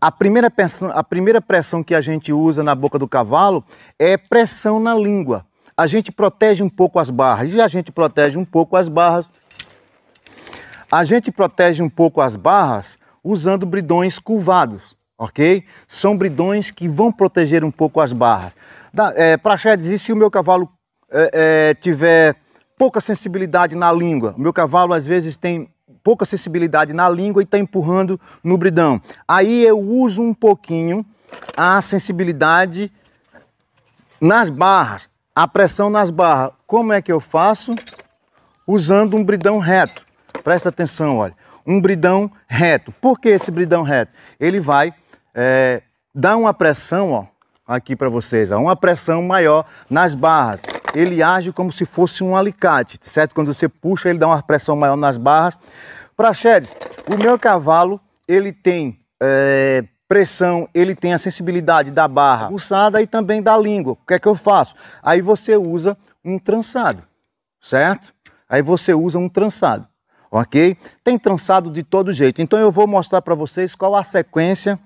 A primeira, pressão, a primeira pressão que a gente usa na boca do cavalo é pressão na língua. A gente protege um pouco as barras e a gente protege um pouco as barras. A gente protege um pouco as barras usando bridões curvados, ok? São bridões que vão proteger um pouco as barras. é, Praxedes, e se o meu cavalo é, é, tiver pouca sensibilidade na língua? O meu cavalo às vezes tem pouca sensibilidade na língua e está empurrando no bridão. Aí eu uso um pouquinho a sensibilidade nas barras, a pressão nas barras. Como é que eu faço? Usando um bridão reto. Presta atenção, olha. Um bridão reto. Por que esse bridão reto? Ele vai é, dar uma pressão, ó, aqui para vocês, ó, uma pressão maior nas barras ele age como se fosse um alicate, certo? Quando você puxa, ele dá uma pressão maior nas barras. Praxedes, o meu cavalo, ele tem é, pressão, ele tem a sensibilidade da barra usada e também da língua. O que é que eu faço? Aí você usa um trançado, certo? Aí você usa um trançado, ok? Tem trançado de todo jeito. Então eu vou mostrar para vocês qual a sequência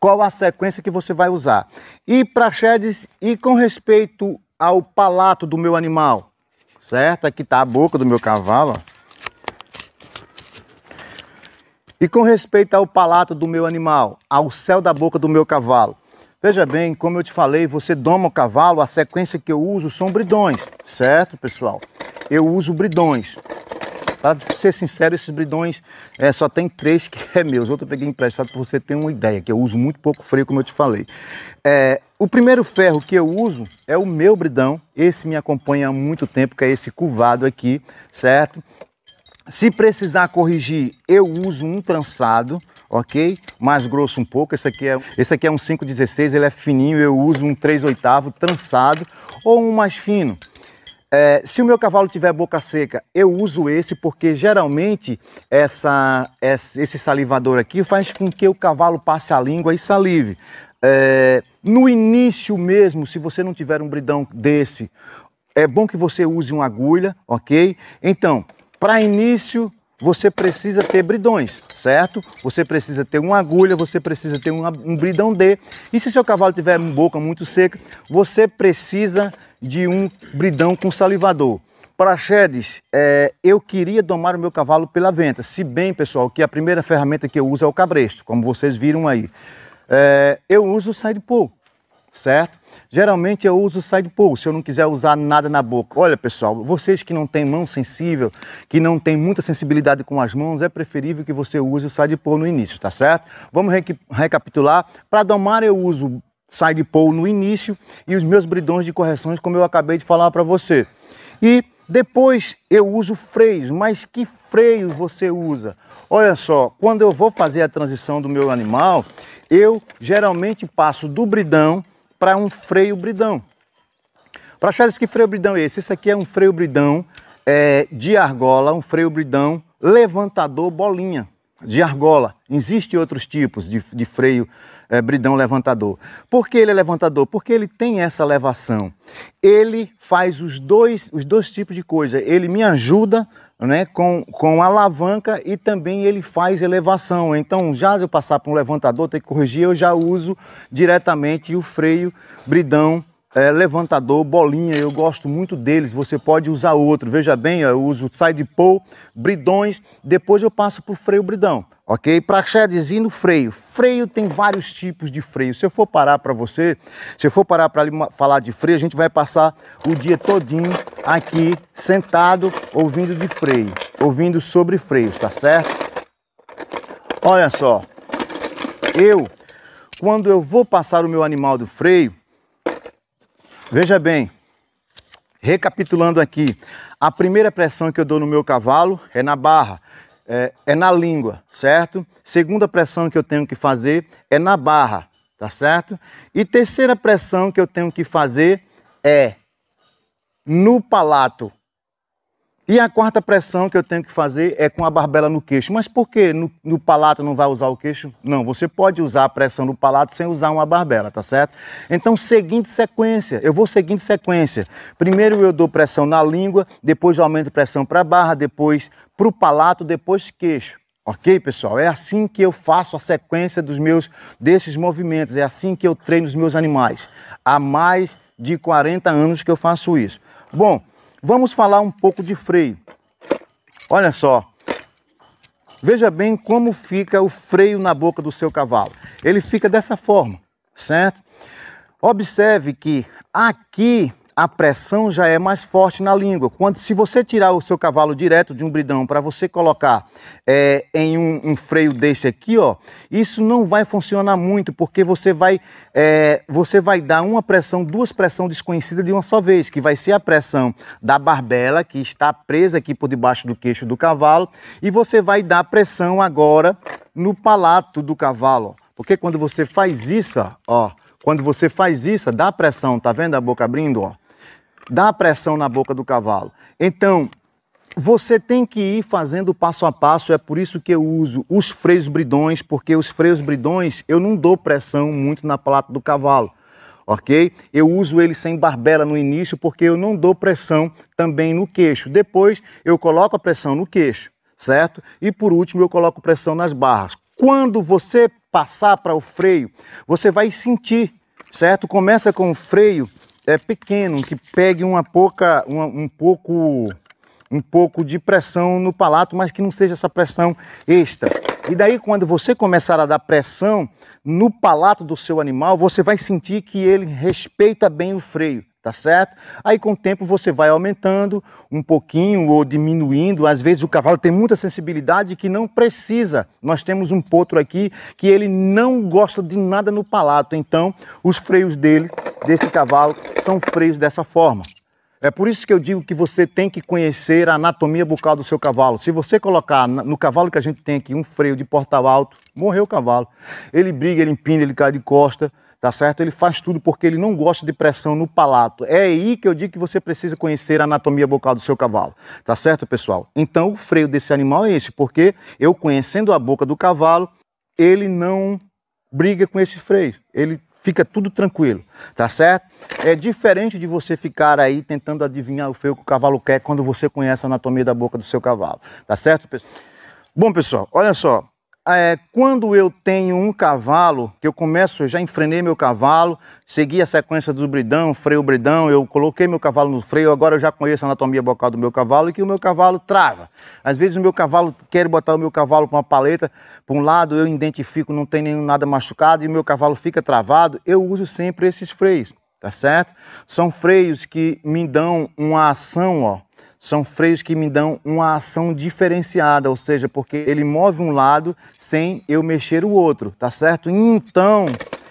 qual a sequência que você vai usar. E Praxedes, e com respeito ao palato do meu animal, certo? Aqui está a boca do meu cavalo. E com respeito ao palato do meu animal, ao céu da boca do meu cavalo. Veja bem, como eu te falei, você doma o cavalo, a sequência que eu uso são bridões, certo, pessoal? Eu uso bridões. Para ser sincero, esses bridões é, só tem três que é meu. Outro eu peguei emprestado para você ter uma ideia, que eu uso muito pouco freio, como eu te falei. É, o primeiro ferro que eu uso é o meu bridão. Esse me acompanha há muito tempo, que é esse curvado aqui, certo? Se precisar corrigir, eu uso um trançado, ok? Mais grosso um pouco, esse aqui é, esse aqui é um 5,16, ele é fininho, eu uso um 3 oitavo trançado ou um mais fino. É, se o meu cavalo tiver boca seca, eu uso esse porque geralmente essa, esse salivador aqui faz com que o cavalo passe a língua e salive. É, no início mesmo, se você não tiver um bridão desse, é bom que você use uma agulha, ok? Então, para início, você precisa ter bridões, certo? Você precisa ter uma agulha, você precisa ter uma, um bridão D. E se seu cavalo tiver boca muito seca, você precisa de um bridão com salivador. Praxedes, é, eu queria domar o meu cavalo pela venta, se bem, pessoal, que a primeira ferramenta que eu uso é o cabresto, como vocês viram aí. É, eu uso o side pull, certo? Geralmente eu uso side pull, se eu não quiser usar nada na boca. Olha, pessoal, vocês que não têm mão sensível, que não têm muita sensibilidade com as mãos, é preferível que você use o side pull no início, tá certo? Vamos re recapitular. Para domar eu uso side pull no início e os meus bridões de correções, como eu acabei de falar para você. E depois eu uso freios, mas que freio você usa? Olha só, quando eu vou fazer a transição do meu animal, eu geralmente passo do bridão para um freio bridão. Para achares que freio bridão é esse? Esse aqui é um freio bridão é, de argola, um freio bridão levantador bolinha de argola. Existem outros tipos de, de freio é, bridão levantador. Por que ele é levantador? Porque ele tem essa elevação. Ele faz os dois, os dois tipos de coisa. Ele me ajuda né, com, com alavanca e também ele faz elevação. Então, já de eu passar para um levantador, tem que corrigir, eu já uso diretamente o freio bridão é, levantador, bolinha, eu gosto muito deles, você pode usar outro. Veja bem, eu uso side pole, bridões, depois eu passo para o freio bridão, ok? Praxedezinho no freio. Freio tem vários tipos de freio. Se eu for parar para você, se eu for parar para falar de freio, a gente vai passar o dia todinho aqui sentado ouvindo de freio, ouvindo sobre freios, tá certo? Olha só, eu, quando eu vou passar o meu animal do freio, Veja bem, recapitulando aqui, a primeira pressão que eu dou no meu cavalo é na barra, é, é na língua, certo? Segunda pressão que eu tenho que fazer é na barra, tá certo? E terceira pressão que eu tenho que fazer é no palato, e a quarta pressão que eu tenho que fazer é com a barbela no queixo. Mas por que no, no, palato não vai usar o queixo? Não, você pode usar a pressão no palato sem usar uma barbela, tá certo? Então, seguinte sequência, eu vou seguinte sequência. Primeiro eu dou pressão na língua, depois eu aumento pressão para a barra, depois para o palato, depois queixo. Ok, pessoal? É assim que eu faço a sequência dos meus desses movimentos, é assim que eu treino os meus animais. Há mais de 40 anos que eu faço isso. Bom, Vamos falar um pouco de freio. Olha só. Veja bem como fica o freio na boca do seu cavalo. Ele fica dessa forma, certo? Observe que aqui a pressão já é mais forte na língua. Quando se você tirar o seu cavalo direto de um bridão para você colocar é, em um, um, freio desse aqui, ó, isso não vai funcionar muito porque você vai é, você vai dar uma pressão, duas pressões desconhecidas de uma só vez, que vai ser a pressão da barbela que está presa aqui por debaixo do queixo do cavalo e você vai dar pressão agora no palato do cavalo, ó. porque quando você faz isso, ó, quando você faz isso, dá pressão, tá vendo a boca abrindo, ó? dá pressão na boca do cavalo. Então, você tem que ir fazendo passo a passo, é por isso que eu uso os freios bridões, porque os freios bridões eu não dou pressão muito na placa do cavalo, ok? Eu uso ele sem barbela no início porque eu não dou pressão também no queixo. Depois eu coloco a pressão no queixo, certo? E por último eu coloco pressão nas barras. Quando você passar para o freio, você vai sentir, certo? Começa com o freio é pequeno, que pegue uma pouca, uma, um pouco um pouco de pressão no palato, mas que não seja essa pressão extra. E daí, quando você começar a dar pressão no palato do seu animal, você vai sentir que ele respeita bem o freio tá certo? Aí com o tempo você vai aumentando um pouquinho ou diminuindo. Às vezes o cavalo tem muita sensibilidade que não precisa. Nós temos um potro aqui que ele não gosta de nada no palato. Então, os freios dele, desse cavalo, são freios dessa forma. É por isso que eu digo que você tem que conhecer a anatomia bucal do seu cavalo. Se você colocar no cavalo que a gente tem aqui um freio de porta alto, morreu o cavalo. Ele briga, ele empina, ele cai de costa tá certo? Ele faz tudo porque ele não gosta de pressão no palato. É aí que eu digo que você precisa conhecer a anatomia bucal do seu cavalo, tá certo, pessoal? Então, o freio desse animal é esse, porque eu conhecendo a boca do cavalo, ele não briga com esse freio. Ele fica tudo tranquilo, tá certo? É diferente de você ficar aí tentando adivinhar o freio que o cavalo quer quando você conhece a anatomia da boca do seu cavalo, tá certo, pessoal? Bom, pessoal, olha só, é, quando eu tenho um cavalo, que eu começo, eu já enfrenei meu cavalo, segui a sequência do bridão, freio bridão, eu coloquei meu cavalo no freio, agora eu já conheço a anatomia bocal do meu cavalo e que o meu cavalo trava. Às vezes o meu cavalo, quer botar o meu cavalo com uma paleta, para um lado eu identifico, não tem nenhum nada machucado e o meu cavalo fica travado, eu uso sempre esses freios, tá certo? São freios que me dão uma ação, ó, são freios que me dão uma ação diferenciada, ou seja, porque ele move um lado sem eu mexer o outro, tá certo? Então,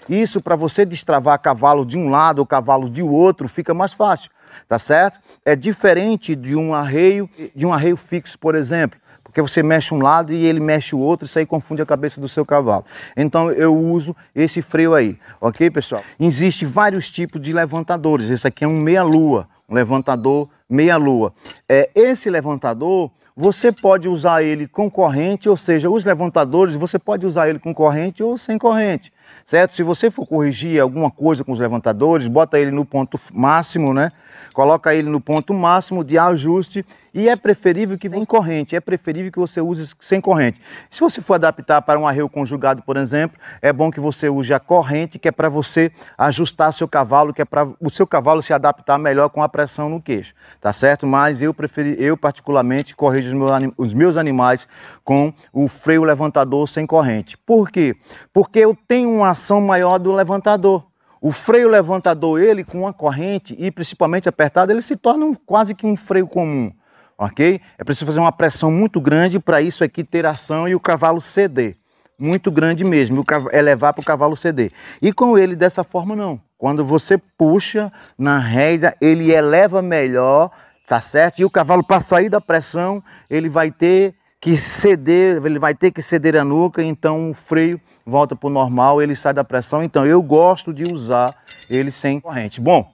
isso para você destravar cavalo de um lado ou cavalo de outro fica mais fácil, tá certo? É diferente de um arreio, de um arreio fixo, por exemplo porque você mexe um lado e ele mexe o outro, isso aí confunde a cabeça do seu cavalo. Então eu uso esse freio aí, ok pessoal? Existem vários tipos de levantadores, esse aqui é um meia-lua, um levantador meia-lua. É, esse levantador, você pode usar ele com corrente, ou seja, os levantadores, você pode usar ele com corrente ou sem corrente certo? Se você for corrigir alguma coisa com os levantadores, bota ele no ponto máximo, né? Coloca ele no ponto máximo de ajuste e é preferível que em corrente, é preferível que você use sem corrente. Se você for adaptar para um arreio conjugado, por exemplo, é bom que você use a corrente, que é para você ajustar seu cavalo, que é para o seu cavalo se adaptar melhor com a pressão no queixo, tá certo? Mas eu preferi, eu particularmente corrijo os meus, os meus animais com o freio levantador sem corrente. Por quê? Porque eu tenho uma ação maior do levantador. O freio levantador, ele com uma corrente e principalmente apertado, ele se torna um, quase que um freio comum, ok? É preciso fazer uma pressão muito grande para isso aqui ter ação e o cavalo ceder. Muito grande mesmo, é levar elevar para o cavalo ceder. E com ele dessa forma não. Quando você puxa na rédea, ele eleva melhor, tá certo? E o cavalo para sair da pressão, ele vai ter que ceder, ele vai ter que ceder a nuca, então o freio volta para o normal, ele sai da pressão. Então eu gosto de usar ele sem corrente. Bom,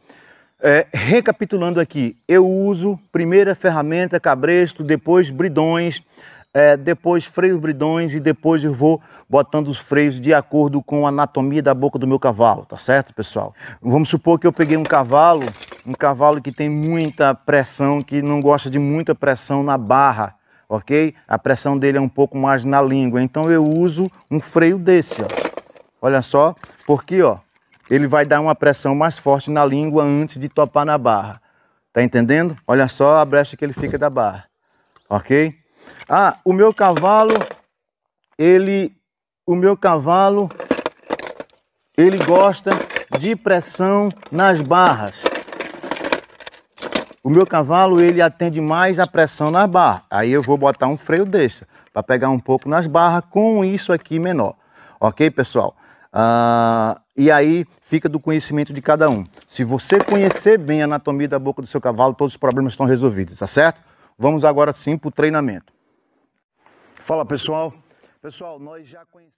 é, recapitulando aqui, eu uso primeira ferramenta cabresto, depois bridões, é, depois freios bridões e depois eu vou botando os freios de acordo com a anatomia da boca do meu cavalo, tá certo, pessoal? Vamos supor que eu peguei um cavalo, um cavalo que tem muita pressão, que não gosta de muita pressão na barra ok? A pressão dele é um pouco mais na língua, então eu uso um freio desse, ó. Olha só, porque ó, ele vai dar uma pressão mais forte na língua antes de topar na barra. Tá entendendo? Olha só a brecha que ele fica da barra, ok? Ah, o meu cavalo, ele, o meu cavalo, ele gosta de pressão nas barras. O meu cavalo, ele atende mais a pressão nas barras. Aí eu vou botar um freio desse, para pegar um pouco nas barras, com isso aqui menor. Ok, pessoal? Ah, e aí fica do conhecimento de cada um. Se você conhecer bem a anatomia da boca do seu cavalo, todos os problemas estão resolvidos, tá certo? Vamos agora sim para o treinamento. Fala, pessoal. Pessoal, nós já conhecemos...